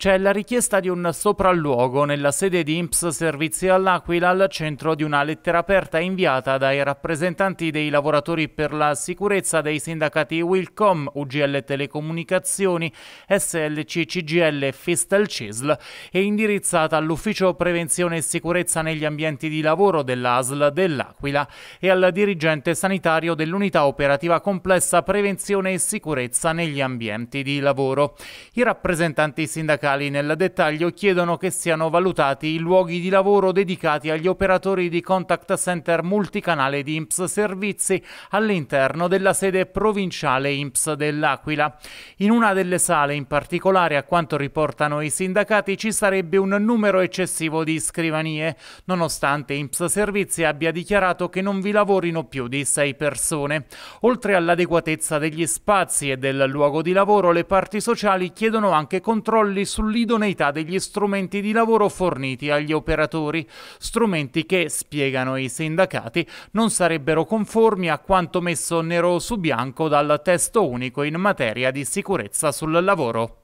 C'è la richiesta di un sopralluogo nella sede di IMPS Servizi all'Aquila al centro di una lettera aperta inviata dai rappresentanti dei lavoratori per la sicurezza dei sindacati Wilcom, UGL Telecomunicazioni, SLC CGL Fistel CISL e indirizzata all'Ufficio Prevenzione e Sicurezza negli ambienti di lavoro dell'ASL dell'Aquila e al dirigente sanitario dell'unità operativa complessa Prevenzione e Sicurezza negli ambienti di lavoro. I rappresentanti sindacali sindacali nel dettaglio chiedono che siano valutati i luoghi di lavoro dedicati agli operatori di contact center multicanale di IMSS Servizi all'interno della sede provinciale IMSS dell'Aquila. In una delle sale in particolare, a quanto riportano i sindacati, ci sarebbe un numero eccessivo di scrivanie, nonostante IMSS Servizi abbia dichiarato che non vi lavorino più di sei persone. Oltre all'adeguatezza degli spazi e del luogo di lavoro, le parti sociali chiedono anche controlli su sull'idoneità degli strumenti di lavoro forniti agli operatori, strumenti che, spiegano i sindacati, non sarebbero conformi a quanto messo nero su bianco dal testo unico in materia di sicurezza sul lavoro.